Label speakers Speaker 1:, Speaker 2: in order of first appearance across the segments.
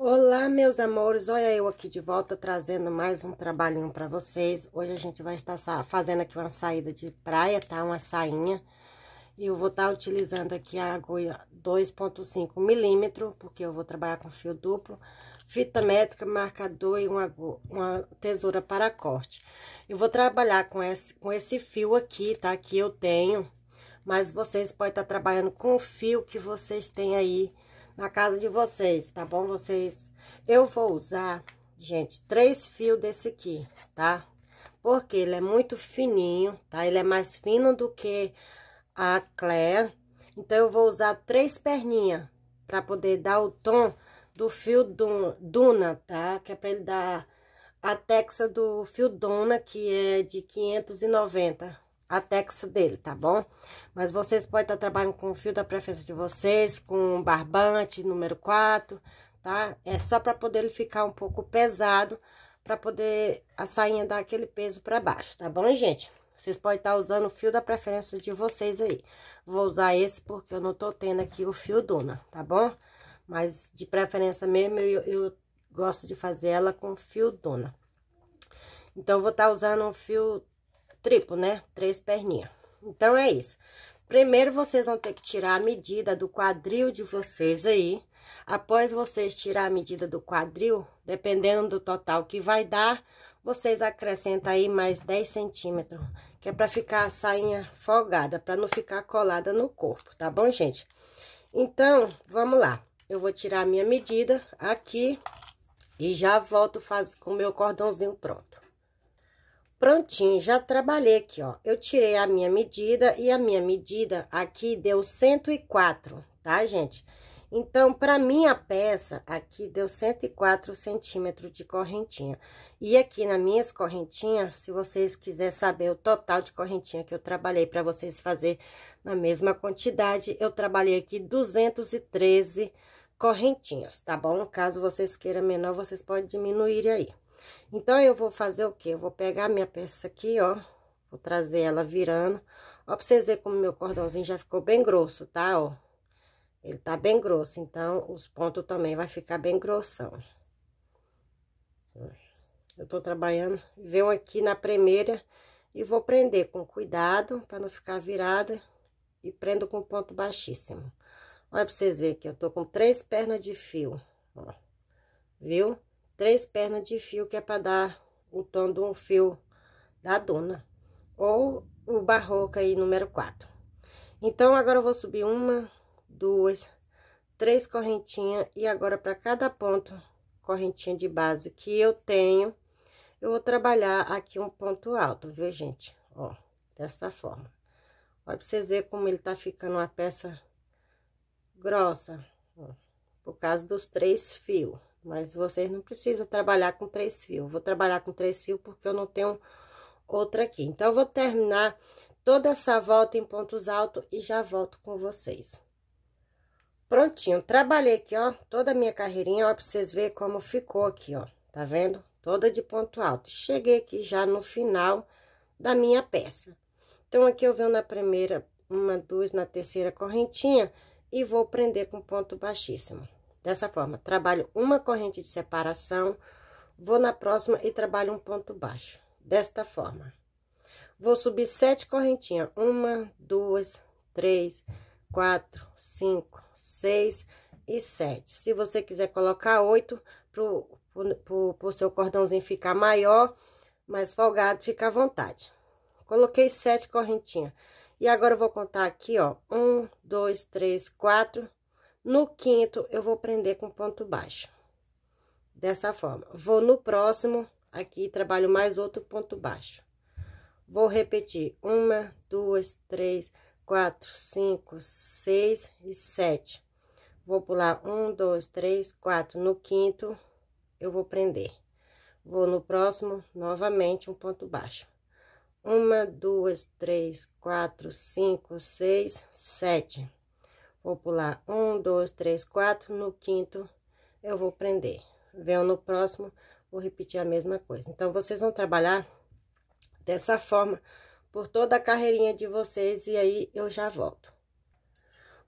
Speaker 1: Olá, meus amores, olha eu aqui de volta trazendo mais um trabalhinho para vocês. Hoje a gente vai estar fazendo aqui uma saída de praia, tá? Uma sainha. E eu vou estar utilizando aqui a agulha 2.5 milímetro, porque eu vou trabalhar com fio duplo, fita métrica, marcador e uma, uma tesoura para corte. Eu vou trabalhar com esse, com esse fio aqui, tá? Que eu tenho, mas vocês podem estar trabalhando com o fio que vocês têm aí, na casa de vocês, tá bom? Vocês, eu vou usar, gente, três fios desse aqui, tá? Porque ele é muito fininho, tá? Ele é mais fino do que a Claire, Então, eu vou usar três perninhas para poder dar o tom do fio Duna, tá? Que é pra ele dar a texa do fio Duna, que é de 590 a tex dele, tá bom? Mas vocês podem estar trabalhando com o fio da preferência de vocês, com barbante número 4, tá? É só para poder ele ficar um pouco pesado, para poder a sainha dar aquele peso para baixo, tá bom, gente? Vocês podem estar usando o fio da preferência de vocês aí. Vou usar esse porque eu não tô tendo aqui o fio Duna, tá bom? Mas de preferência mesmo, eu, eu gosto de fazer ela com fio Duna. Então, vou estar usando o fio triplo, né? Três perninhas. Então, é isso. Primeiro, vocês vão ter que tirar a medida do quadril de vocês aí. Após vocês tirar a medida do quadril, dependendo do total que vai dar, vocês acrescentam aí mais 10 centímetros, que é pra ficar a sainha folgada, pra não ficar colada no corpo, tá bom, gente? Então, vamos lá. Eu vou tirar a minha medida aqui e já volto faz, com o meu cordãozinho pronto. Prontinho, já trabalhei aqui, ó. Eu tirei a minha medida e a minha medida aqui deu 104, tá, gente? Então, para minha peça, aqui deu 104 centímetros de correntinha. E aqui nas minhas correntinhas, se vocês quiserem saber o total de correntinha que eu trabalhei para vocês fazer na mesma quantidade, eu trabalhei aqui 213 correntinhas, tá bom? Caso vocês queiram menor, vocês podem diminuir aí. Então, eu vou fazer o quê? Eu vou pegar minha peça aqui, ó, vou trazer ela virando. Ó, pra vocês verem como meu cordãozinho já ficou bem grosso, tá, ó? Ele tá bem grosso, então, os pontos também vai ficar bem grossão. Eu tô trabalhando, venho aqui na primeira e vou prender com cuidado, pra não ficar virada, e prendo com ponto baixíssimo. Olha pra vocês verem que eu tô com três pernas de fio, ó, viu? três pernas de fio, que é para dar o tom de um fio da dona. Ou o barroca aí, número 4. Então, agora eu vou subir uma, duas, três correntinhas. E agora, para cada ponto, correntinha de base que eu tenho, eu vou trabalhar aqui um ponto alto, viu, gente? Ó, dessa forma. Olha pra vocês verem como ele tá ficando uma peça grossa, ó, por causa dos três fios. Mas vocês não precisam trabalhar com três fios. vou trabalhar com três fios porque eu não tenho outra aqui. Então, eu vou terminar toda essa volta em pontos altos e já volto com vocês. Prontinho, trabalhei aqui, ó, toda a minha carreirinha, ó, pra vocês verem como ficou aqui, ó, tá vendo? Toda de ponto alto. Cheguei aqui já no final da minha peça. Então, aqui eu venho na primeira, uma, duas, na terceira correntinha e vou prender com ponto baixíssimo. Dessa forma, trabalho uma corrente de separação, vou na próxima e trabalho um ponto baixo. Desta forma. Vou subir sete correntinhas. Uma, duas, três, quatro, cinco, seis e sete. Se você quiser colocar oito, pro, pro, pro, pro seu cordãozinho ficar maior, mais folgado, fica à vontade. Coloquei sete correntinhas. E agora, eu vou contar aqui, ó. Um, dois, três, quatro no quinto, eu vou prender com ponto baixo. Dessa forma. Vou no próximo, aqui, trabalho mais outro ponto baixo. Vou repetir. Uma, duas, três, quatro, cinco, seis e sete. Vou pular um, dois, três, quatro. No quinto, eu vou prender. Vou no próximo, novamente, um ponto baixo. Uma, duas, três, quatro, cinco, seis, sete Vou pular um, dois, três, quatro, no quinto eu vou prender. Venho no próximo, vou repetir a mesma coisa. Então, vocês vão trabalhar dessa forma por toda a carreirinha de vocês e aí eu já volto.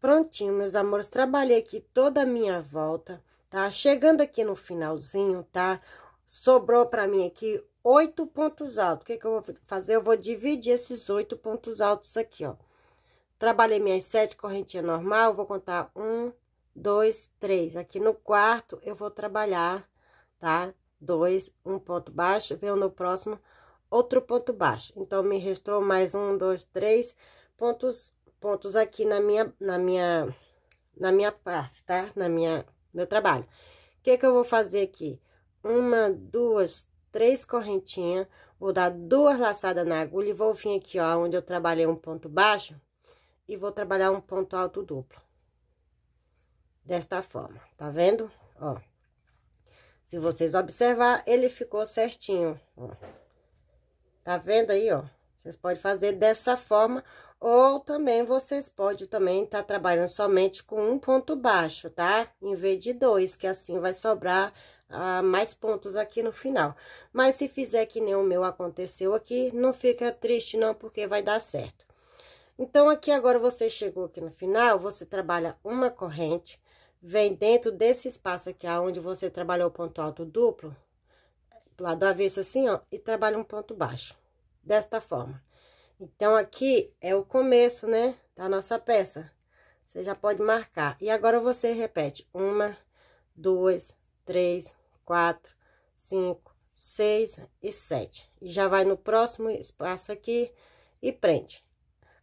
Speaker 1: Prontinho, meus amores, trabalhei aqui toda a minha volta, tá? Chegando aqui no finalzinho, tá? Sobrou pra mim aqui oito pontos altos. O que que eu vou fazer? Eu vou dividir esses oito pontos altos aqui, ó. Trabalhei minhas sete correntinhas normal, vou contar um, dois, três. Aqui no quarto, eu vou trabalhar, tá? Dois, um ponto baixo, venho no próximo, outro ponto baixo. Então, me restou mais um, dois, três pontos, pontos aqui na minha, na minha, na minha parte, tá? Na minha, meu trabalho. O que que eu vou fazer aqui? Uma, duas, três correntinhas, vou dar duas laçadas na agulha e vou vir aqui, ó, onde eu trabalhei um ponto baixo, e vou trabalhar um ponto alto duplo. Desta forma, tá vendo? Ó. Se vocês observar, ele ficou certinho, ó. Tá vendo aí, ó? Vocês podem fazer dessa forma, ou também vocês podem também estar tá trabalhando somente com um ponto baixo, tá? Em vez de dois, que assim vai sobrar ah, mais pontos aqui no final. Mas se fizer que nem o meu aconteceu aqui, não fica triste não, porque vai dar certo. Então, aqui agora você chegou aqui no final, você trabalha uma corrente, vem dentro desse espaço aqui, aonde você trabalhou o ponto alto duplo, lado avesso assim, ó, e trabalha um ponto baixo, desta forma. Então, aqui é o começo, né, da nossa peça. Você já pode marcar. E agora, você repete. Uma, duas, três, quatro, cinco, seis e sete. E já vai no próximo espaço aqui e prende.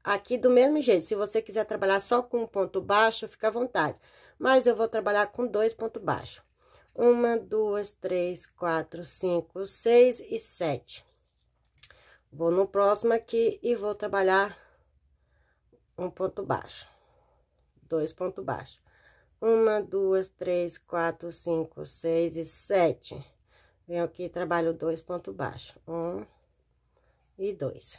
Speaker 1: Aqui, do mesmo jeito, se você quiser trabalhar só com um ponto baixo, fica à vontade. Mas eu vou trabalhar com dois pontos baixos. Uma, duas, três, quatro, cinco, seis e sete. Vou no próximo aqui e vou trabalhar um ponto baixo. Dois pontos baixos. Uma, duas, três, quatro, cinco, seis e sete. Venho aqui e trabalho dois pontos baixos. Um e dois.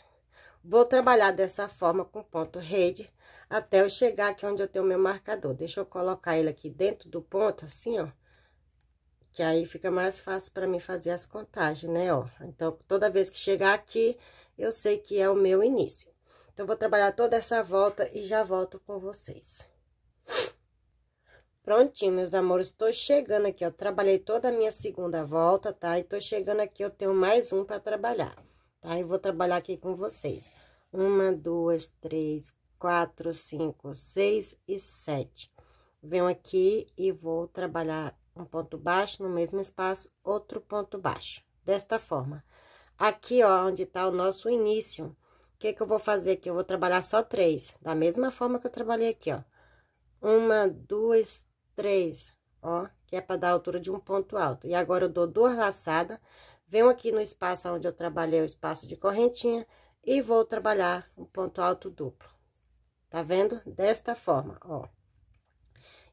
Speaker 1: Vou trabalhar dessa forma com ponto rede até eu chegar aqui onde eu tenho meu marcador. Deixa eu colocar ele aqui dentro do ponto, assim, ó. Que aí fica mais fácil para mim fazer as contagens, né, ó. Então, toda vez que chegar aqui, eu sei que é o meu início. Então, vou trabalhar toda essa volta e já volto com vocês. Prontinho, meus amores, tô chegando aqui, ó, trabalhei toda a minha segunda volta, tá? E tô chegando aqui, eu tenho mais um pra trabalhar tá? E vou trabalhar aqui com vocês. Uma, duas, três, quatro, cinco, seis e sete. Venho aqui e vou trabalhar um ponto baixo no mesmo espaço, outro ponto baixo. Desta forma. Aqui, ó, onde tá o nosso início, o que que eu vou fazer aqui? Eu vou trabalhar só três, da mesma forma que eu trabalhei aqui, ó. Uma, duas, três, ó, que é para dar a altura de um ponto alto. E agora, eu dou duas laçadas Venho aqui no espaço onde eu trabalhei o espaço de correntinha e vou trabalhar um ponto alto duplo. Tá vendo? Desta forma, ó.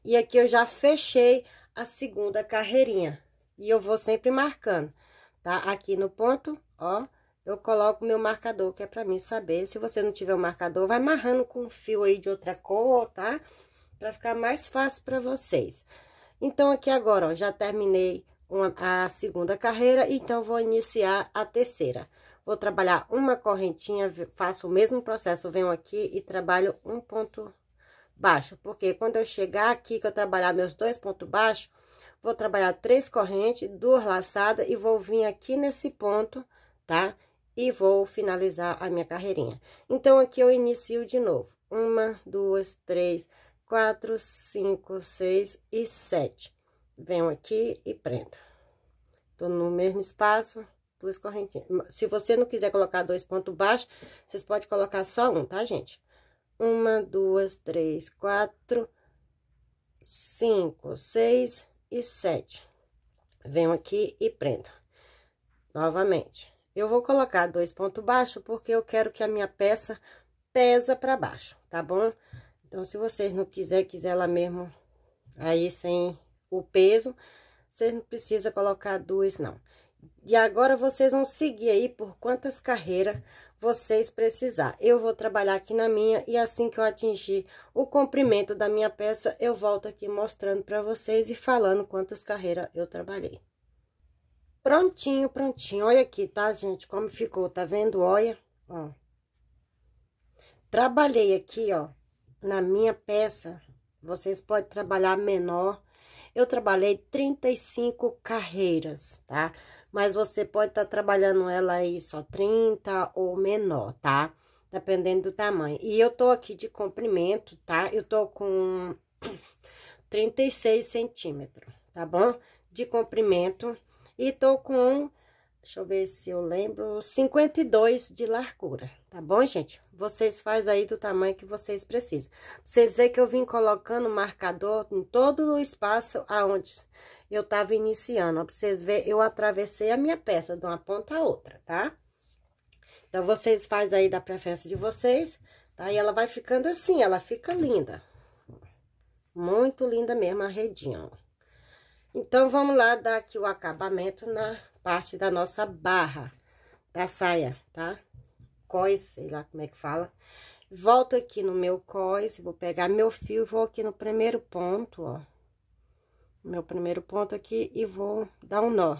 Speaker 1: E aqui eu já fechei a segunda carreirinha. E eu vou sempre marcando, tá? Aqui no ponto, ó, eu coloco meu marcador, que é pra mim saber. Se você não tiver o um marcador, vai amarrando com um fio aí de outra cor, tá? Pra ficar mais fácil pra vocês. Então, aqui agora, ó, já terminei uma, a segunda carreira, então vou iniciar a terceira. Vou trabalhar uma correntinha, faço o mesmo processo, venho aqui e trabalho um ponto baixo, porque quando eu chegar aqui, que eu trabalhar meus dois pontos baixos, vou trabalhar três correntes, duas laçadas e vou vir aqui nesse ponto, tá? E vou finalizar a minha carreirinha. Então, aqui eu inicio de novo. Uma, duas, três, quatro, cinco, seis e sete venho aqui e prendo. Tô no mesmo espaço, duas correntinhas. Se você não quiser colocar dois pontos baixos, vocês podem colocar só um, tá, gente? Uma, duas, três, quatro, cinco, seis e sete. Venho aqui e prendo. Novamente. Eu vou colocar dois pontos baixos, porque eu quero que a minha peça pesa para baixo, tá bom? Então, se vocês não quiser, quiser lá mesmo, aí sem o peso, você não precisa colocar duas, não. E agora, vocês vão seguir aí por quantas carreiras vocês precisar. Eu vou trabalhar aqui na minha e assim que eu atingir o comprimento da minha peça, eu volto aqui mostrando para vocês e falando quantas carreiras eu trabalhei. Prontinho, prontinho. Olha aqui, tá, gente? Como ficou, tá vendo? Olha, ó. Trabalhei aqui, ó, na minha peça. Vocês podem trabalhar menor, eu trabalhei 35 carreiras, tá? Mas você pode estar tá trabalhando ela aí só 30 ou menor, tá? Dependendo do tamanho. E eu tô aqui de comprimento, tá? Eu tô com 36 centímetros, tá bom? De comprimento. E tô com Deixa eu ver se eu lembro. 52 de largura, tá bom, gente? Vocês faz aí do tamanho que vocês precisam. Vocês veem que eu vim colocando marcador em todo o espaço aonde eu tava iniciando. pra vocês verem, eu atravessei a minha peça de uma ponta a outra, tá? Então, vocês faz aí da preferência de vocês, tá? E ela vai ficando assim, ela fica linda. Muito linda mesmo a redinha, ó. Então, vamos lá dar aqui o acabamento na parte da nossa barra da saia, tá? Cós, sei lá como é que fala. Volto aqui no meu cós, vou pegar meu fio, vou aqui no primeiro ponto, ó. Meu primeiro ponto aqui e vou dar um nó.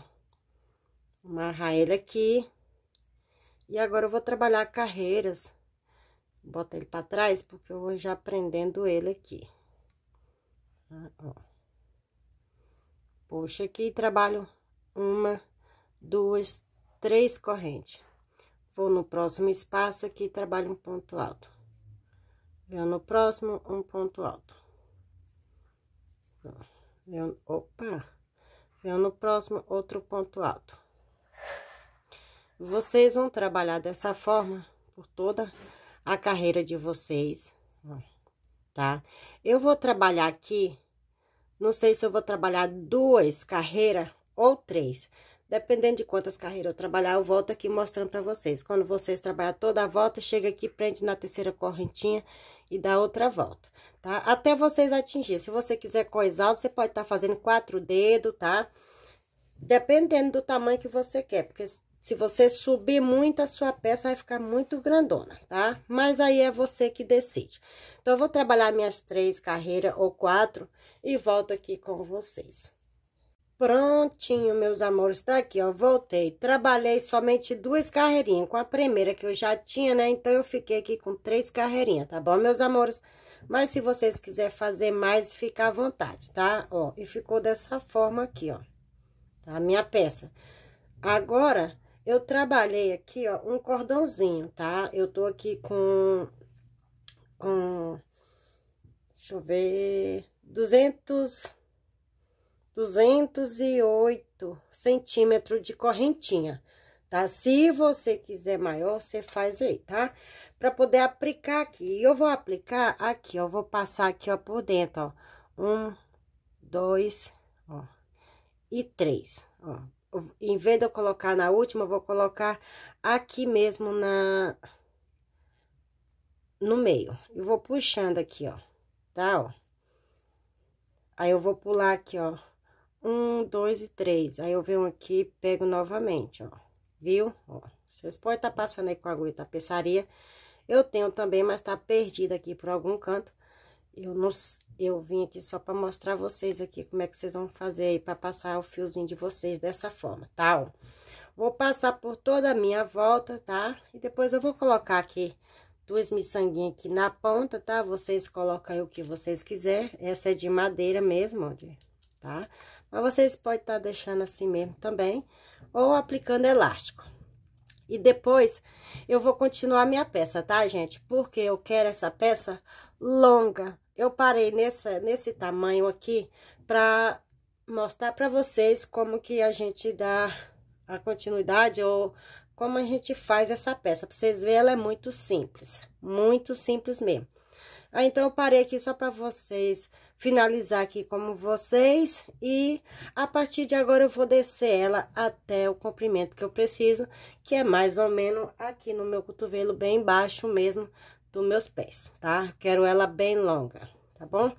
Speaker 1: Amarrar ele aqui. E agora eu vou trabalhar carreiras. Bota ele para trás, porque eu vou já prendendo ele aqui. Tá, ó. Puxa aqui e trabalho uma duas, três correntes. Vou no próximo espaço aqui e trabalho um ponto alto. Venho no próximo, um ponto alto. Venho, opa! Venho no próximo, outro ponto alto. Vocês vão trabalhar dessa forma por toda a carreira de vocês, tá? Eu vou trabalhar aqui, não sei se eu vou trabalhar duas carreiras ou três, Dependendo de quantas carreiras eu trabalhar, eu volto aqui mostrando para vocês. Quando vocês trabalham toda a volta, chega aqui, prende na terceira correntinha e dá outra volta, tá? Até vocês atingir. Se você quiser coisar, você pode estar tá fazendo quatro dedos, tá? Dependendo do tamanho que você quer, porque se você subir muito, a sua peça vai ficar muito grandona, tá? Mas aí é você que decide. Então, eu vou trabalhar minhas três carreiras ou quatro e volto aqui com vocês. Prontinho, meus amores, tá aqui, ó, voltei. Trabalhei somente duas carreirinhas, com a primeira que eu já tinha, né? Então, eu fiquei aqui com três carreirinhas, tá bom, meus amores? Mas se vocês quiserem fazer mais, fica à vontade, tá? Ó, e ficou dessa forma aqui, ó, tá? A minha peça. Agora, eu trabalhei aqui, ó, um cordãozinho, tá? Eu tô aqui com... com... deixa eu ver... 200... 208 centímetros de correntinha, tá? Se você quiser maior, você faz aí, tá? Pra poder aplicar aqui. E eu vou aplicar aqui, ó, vou passar aqui, ó, por dentro, ó. Um, dois, ó, e três, ó. Em vez de eu colocar na última, eu vou colocar aqui mesmo na... No meio. E vou puxando aqui, ó, tá, ó? Aí, eu vou pular aqui, ó, um, dois e três. Aí, eu venho aqui pego novamente, ó. Viu? Ó, vocês podem estar tá passando aí com a agulha tapeçaria. Eu tenho também, mas tá perdida aqui por algum canto. Eu não... Eu vim aqui só pra mostrar vocês aqui como é que vocês vão fazer aí pra passar o fiozinho de vocês dessa forma, tá? Ó, vou passar por toda a minha volta, tá? E depois eu vou colocar aqui duas miçanguinhas aqui na ponta, tá? Vocês colocam aí o que vocês quiserem. Essa é de madeira mesmo, ó, tá? Mas vocês podem estar tá deixando assim mesmo também, ou aplicando elástico. E depois, eu vou continuar minha peça, tá, gente? Porque eu quero essa peça longa. Eu parei nessa, nesse tamanho aqui pra mostrar pra vocês como que a gente dá a continuidade ou como a gente faz essa peça. Pra vocês verem, ela é muito simples, muito simples mesmo. Ah, então, eu parei aqui só para vocês finalizar aqui como vocês. E a partir de agora, eu vou descer ela até o comprimento que eu preciso, que é mais ou menos aqui no meu cotovelo, bem embaixo mesmo dos meus pés, tá? Quero ela bem longa, tá bom?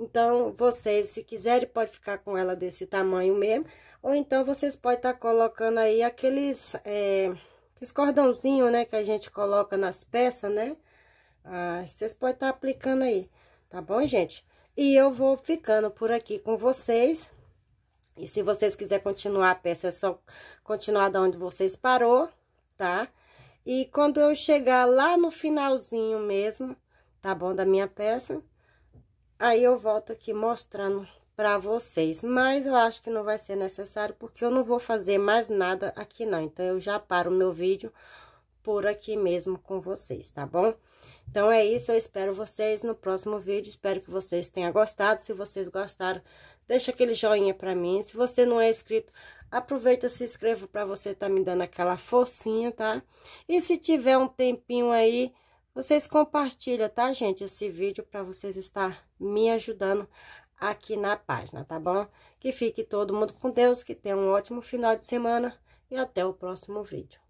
Speaker 1: Então, vocês, se quiserem, pode ficar com ela desse tamanho mesmo. Ou então, vocês podem estar tá colocando aí aqueles, é, aqueles cordãozinho, né, que a gente coloca nas peças, né? Ah, vocês podem estar tá aplicando aí, tá bom, gente? E eu vou ficando por aqui com vocês. E se vocês quiserem continuar a peça, é só continuar da onde vocês parou, tá? E quando eu chegar lá no finalzinho mesmo, tá bom, da minha peça, aí eu volto aqui mostrando pra vocês. Mas eu acho que não vai ser necessário, porque eu não vou fazer mais nada aqui não. Então, eu já paro o meu vídeo por aqui mesmo com vocês, tá bom? Então, é isso, eu espero vocês no próximo vídeo, espero que vocês tenham gostado. Se vocês gostaram, deixa aquele joinha pra mim. Se você não é inscrito, aproveita se inscreva pra você tá me dando aquela forcinha, tá? E se tiver um tempinho aí, vocês compartilham, tá, gente, esse vídeo pra vocês estar me ajudando aqui na página, tá bom? Que fique todo mundo com Deus, que tenha um ótimo final de semana e até o próximo vídeo.